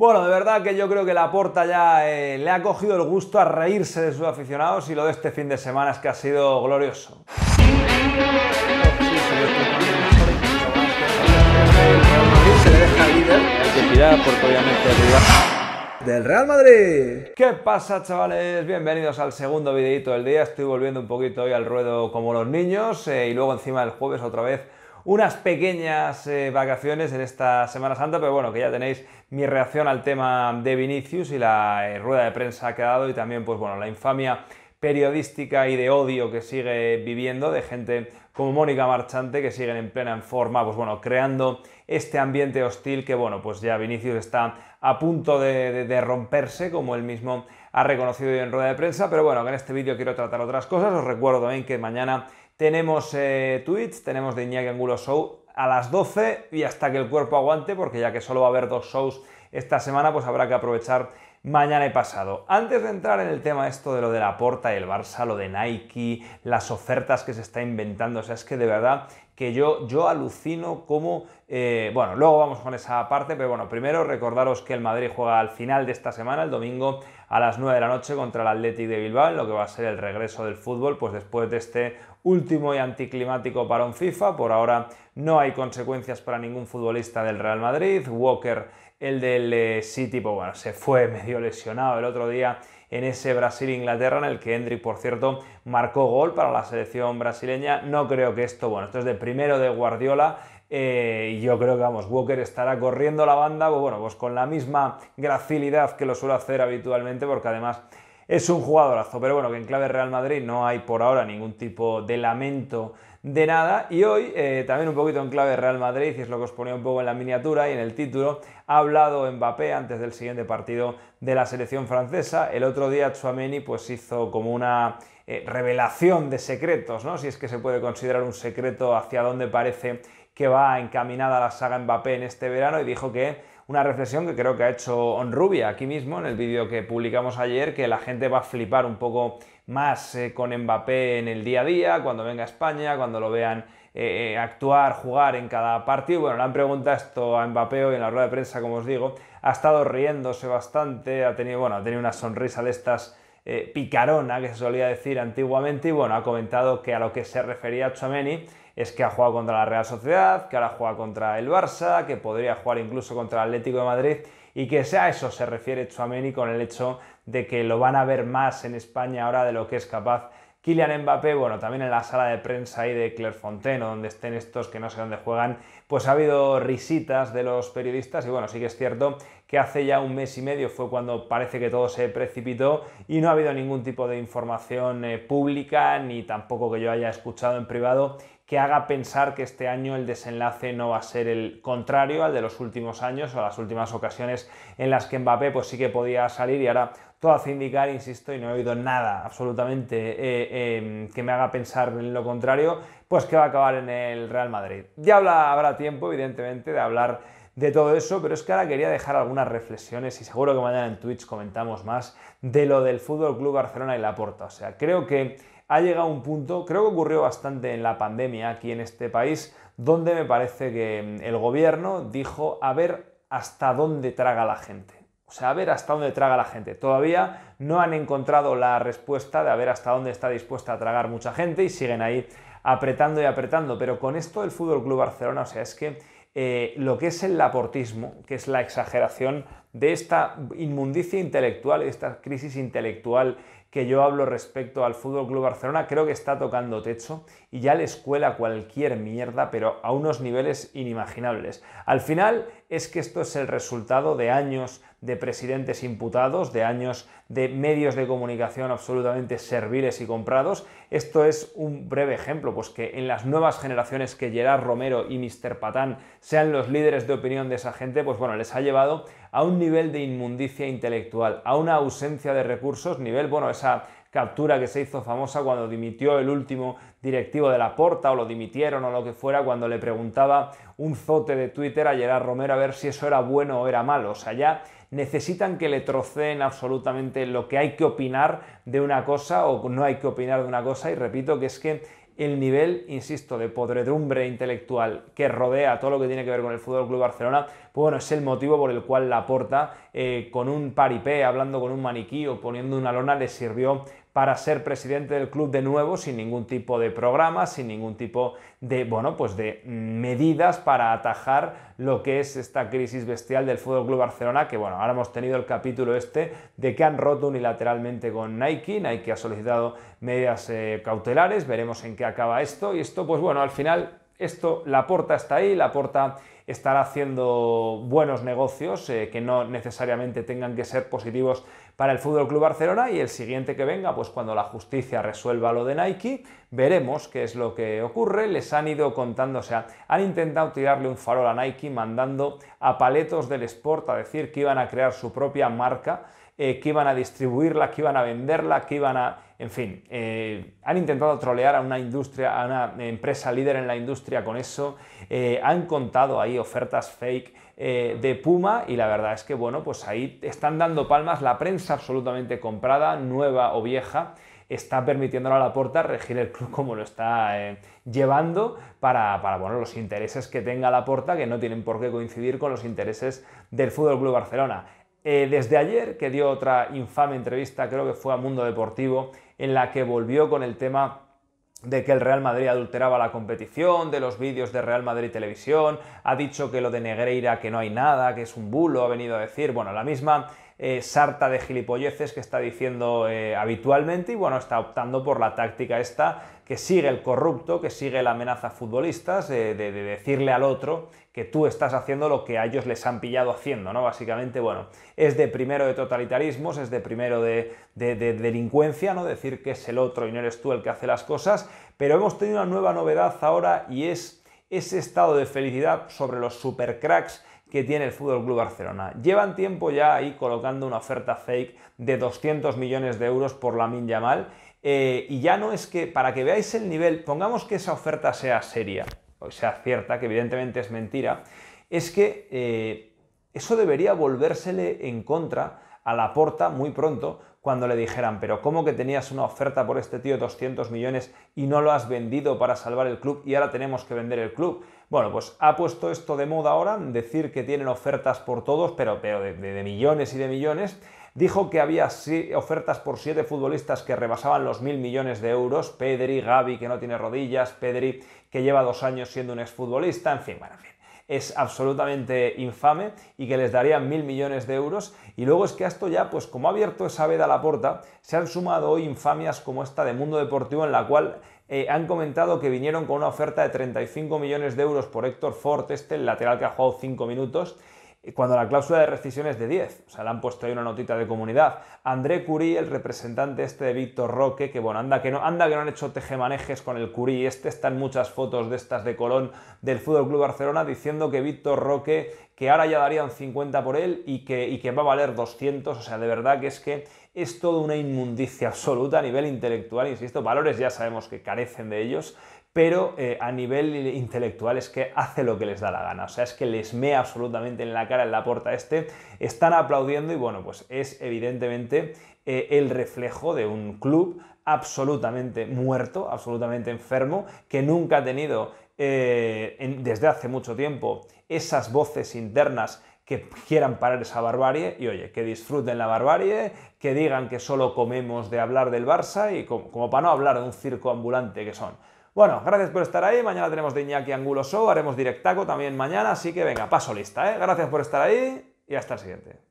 Bueno, de verdad que yo creo que la porta ya eh, le ha cogido el gusto a reírse de sus aficionados y lo de este fin de semana es que ha sido glorioso. del Real Madrid. ¿Qué pasa, chavales? Bienvenidos al segundo videito del día. Estoy volviendo un poquito hoy al ruedo como los niños eh, y luego encima del jueves otra vez unas pequeñas eh, vacaciones en esta Semana Santa, pero bueno, que ya tenéis mi reacción al tema de Vinicius y la eh, rueda de prensa que ha dado y también, pues bueno, la infamia periodística y de odio que sigue viviendo de gente como Mónica Marchante que siguen en plena forma, pues bueno, creando este ambiente hostil que bueno, pues ya Vinicius está a punto de, romperse como él mismo ha reconocido en rueda de prensa, pero bueno, en este vídeo quiero tratar otras cosas, os recuerdo también que mañana tenemos eh, tweets, tenemos de Iñaki Angulo Show a las 12 y hasta que el cuerpo aguante, porque ya que solo va a haber dos shows esta semana, pues habrá que aprovechar mañana y pasado. Antes de entrar en el tema esto de lo de la Porta y el Barça, lo de Nike, las ofertas que se está inventando, o sea, es que de verdad que yo, yo alucino cómo... Eh, bueno, luego vamos con esa parte, pero bueno, primero recordaros que el Madrid juega al final de esta semana, el domingo, a las 9 de la noche contra el Athletic de Bilbao, lo que va a ser el regreso del fútbol, pues después de este último y anticlimático para un FIFA. Por ahora no hay consecuencias para ningún futbolista del Real Madrid. Walker, el del eh, City, pues bueno, se fue medio lesionado el otro día en ese Brasil-Inglaterra en el que Hendrik, por cierto, marcó gol para la selección brasileña. No creo que esto, bueno, esto es de primero de Guardiola, eh, yo creo que, vamos, Walker estará corriendo la banda, pues bueno, pues con la misma gracilidad que lo suele hacer habitualmente, porque además es un jugadorazo. Pero bueno, que en clave Real Madrid no hay por ahora ningún tipo de lamento de nada. Y hoy, eh, también un poquito en clave Real Madrid, y es lo que os ponía un poco en la miniatura y en el título, ha hablado Mbappé antes del siguiente partido de la selección francesa. El otro día Chouameni pues hizo como una eh, revelación de secretos, ¿no? Si es que se puede considerar un secreto hacia dónde parece que va encaminada la saga Mbappé en este verano y dijo que una reflexión que creo que ha hecho Onrubia aquí mismo en el vídeo que publicamos ayer, que la gente va a flipar un poco más eh, con Mbappé en el día a día, cuando venga a España, cuando lo vean eh, eh, actuar, jugar en cada partido. Bueno, le han preguntado esto a Mbappé hoy en la rueda de prensa, como os digo, ha estado riéndose bastante, ha tenido, bueno, ha tenido una sonrisa de estas picarona que se solía decir antiguamente y bueno, ha comentado que a lo que se refería Chomeni es que ha jugado contra la Real Sociedad, que ahora juega contra el Barça, que podría jugar incluso contra el Atlético de Madrid y que sea eso se refiere Chuameni con el hecho de que lo van a ver más en España ahora de lo que es capaz Kylian Mbappé, bueno, también en la sala de prensa ahí de Clairefontaine, donde estén estos que no sé dónde juegan, pues ha habido risitas de los periodistas y bueno, sí que es cierto que hace ya un mes y medio fue cuando parece que todo se precipitó y no ha habido ningún tipo de información eh, pública ni tampoco que yo haya escuchado en privado que haga pensar que este año el desenlace no va a ser el contrario al de los últimos años o las últimas ocasiones en las que Mbappé pues sí que podía salir y ahora todo hace indicar, insisto, y no he oído nada absolutamente eh, em, que me haga pensar en lo contrario, pues que va a acabar en el Real Madrid. Ya habrá tiempo, evidentemente, de hablar de todo eso, pero es que ahora quería dejar algunas reflexiones y seguro que mañana en Twitch comentamos más de lo del Fútbol Club Barcelona y la Laporta. O sea, creo que ha llegado un punto, creo que ocurrió bastante en la pandemia aquí en este país, donde me parece que el gobierno dijo a ver hasta dónde traga la gente. O sea, a ver hasta dónde traga la gente. Todavía no han encontrado la respuesta de a ver hasta dónde está dispuesta a tragar mucha gente y siguen ahí apretando y apretando. Pero con esto del Fútbol Club Barcelona, o sea, es que eh, lo que es el laportismo, que es la exageración de esta inmundicia intelectual, esta crisis intelectual que yo hablo respecto al Fútbol Club Barcelona, creo que está tocando techo y ya les cuela cualquier mierda, pero a unos niveles inimaginables. Al final es que esto es el resultado de años de presidentes imputados, de años de medios de comunicación absolutamente serviles y comprados. Esto es un breve ejemplo, pues que en las nuevas generaciones que Gerard Romero y Mr. Patán sean los líderes de opinión de esa gente, pues bueno, les ha llevado a un nivel de inmundicia intelectual, a una ausencia de recursos, nivel, bueno, esa captura que se hizo famosa cuando dimitió el último directivo de la Porta o lo dimitieron o lo que fuera cuando le preguntaba un zote de Twitter a Gerard Romero a ver si eso era bueno o era malo. O sea, ya necesitan que le troceen absolutamente lo que hay que opinar de una cosa o no hay que opinar de una cosa y repito que es que el nivel, insisto, de podredumbre intelectual que rodea todo lo que tiene que ver con el Fútbol Club Barcelona, pues bueno, es el motivo por el cual la porta eh, con un paripé, hablando con un maniquí o poniendo una lona, le sirvió para ser presidente del club de nuevo sin ningún tipo de programa, sin ningún tipo de, bueno, pues de medidas para atajar lo que es esta crisis bestial del Fútbol Club Barcelona, que bueno, ahora hemos tenido el capítulo este de que han roto unilateralmente con Nike, Nike ha solicitado medidas eh, cautelares, veremos en qué acaba esto y esto pues bueno, al final esto la porta está ahí, la porta estará haciendo buenos negocios eh, que no necesariamente tengan que ser positivos para el Fútbol Club Barcelona y el siguiente que venga, pues cuando la justicia resuelva lo de Nike, veremos qué es lo que ocurre. Les han ido contando, o sea, han intentado tirarle un farol a Nike mandando a paletos del Sport a decir que iban a crear su propia marca eh, que iban a distribuirla, que iban a venderla, que iban a... En fin, eh, han intentado trolear a una industria, a una empresa líder en la industria con eso. Eh, han contado ahí ofertas fake de Puma y la verdad es que, bueno, pues ahí están dando palmas la prensa absolutamente comprada, nueva o vieja está permitiéndole a la Porta regir el club como lo está llevando para, para los intereses que tenga la que no tienen por qué coincidir con los intereses del Fútbol Club Barcelona. Eh, desde ayer, que dio otra infame entrevista, creo que fue a Mundo Deportivo, en la que volvió con el tema de que el Real Madrid adulteraba la competición, de los vídeos de Real Madrid Televisión, ha dicho que lo de Negreira que no hay nada, que es un bulo, ha venido a decir, bueno, la misma eh, sarta de gilipolleces que está diciendo eh, habitualmente y bueno, está optando por la táctica esta que sigue el corrupto, que sigue la amenaza futbolistas, de, decirle al otro que tú estás haciendo lo que a ellos les han pillado haciendo, ¿no? Básicamente, bueno, es de primero de totalitarismos, es de primero de, de delincuencia, ¿no? Decir que es el otro y no eres tú el que hace las cosas, pero hemos tenido una nueva novedad ahora y es ese estado de felicidad sobre los supercracks que tiene el Fútbol Club Barcelona. Llevan tiempo ya ahí colocando una oferta fake de 200 millones de euros por la Yamal. mal. Eh, y ya no es que, para que veáis el nivel, pongamos que esa oferta sea seria, o sea cierta, que evidentemente es mentira, es que eh, eso debería volvérsele en contra a la porta muy pronto, cuando le dijeran, pero ¿cómo que tenías una oferta por este tío de 200 millones y no lo has vendido para salvar el club y ahora tenemos que vender el club? Bueno, pues ha puesto esto de moda ahora, decir que tienen ofertas por todos, pero, pero de, millones y de millones. Dijo que había ofertas por siete futbolistas que rebasaban los mil millones de euros. Pedri, Gaby, que no tiene rodillas, Pedri, que lleva dos años siendo un exfutbolista, en fin, bueno, en fin es absolutamente infame y que les daría mil millones de euros. Y luego es que a esto ya, pues como ha abierto esa veda a la puerta, se han sumado hoy infamias como esta de Mundo Deportivo en la cual eh, han comentado que vinieron con una oferta de 35 millones de euros por Héctor Ford, este el lateral que ha jugado 5 minutos, eh, cuando la cláusula de rescisión es de 10. O sea, le han puesto ahí una notita de comunidad. André Curí, el representante este de Víctor Roque, que bueno, anda que no, anda que no han hecho tejemanejes con el Curí. Este están muchas fotos de estas de Colón del Fútbol Club Barcelona diciendo que Víctor Roque, que ahora ya darían 50 por él y que, y que va a valer 200. O sea, de verdad que es que es toda una inmundicia absoluta a nivel intelectual, insisto, valores ya sabemos que carecen de ellos, pero eh, a nivel intelectual es que hace lo que les da la gana, o sea, es que les mea absolutamente en la cara en la puerta este, están aplaudiendo y bueno, pues es evidentemente eh, el reflejo de un club absolutamente muerto, absolutamente enfermo, que nunca ha tenido eh, desde hace mucho tiempo esas voces internas que quieran parar esa barbarie y oye, que disfruten la barbarie, que digan que solo comemos de hablar del Barça y como para no hablar de un circo ambulante que son. Bueno, gracias por estar ahí. Mañana tenemos de Iñaki Angulo Show, haremos directaco también mañana, así que venga, paso lista, ¿eh? Gracias por estar ahí y hasta el siguiente.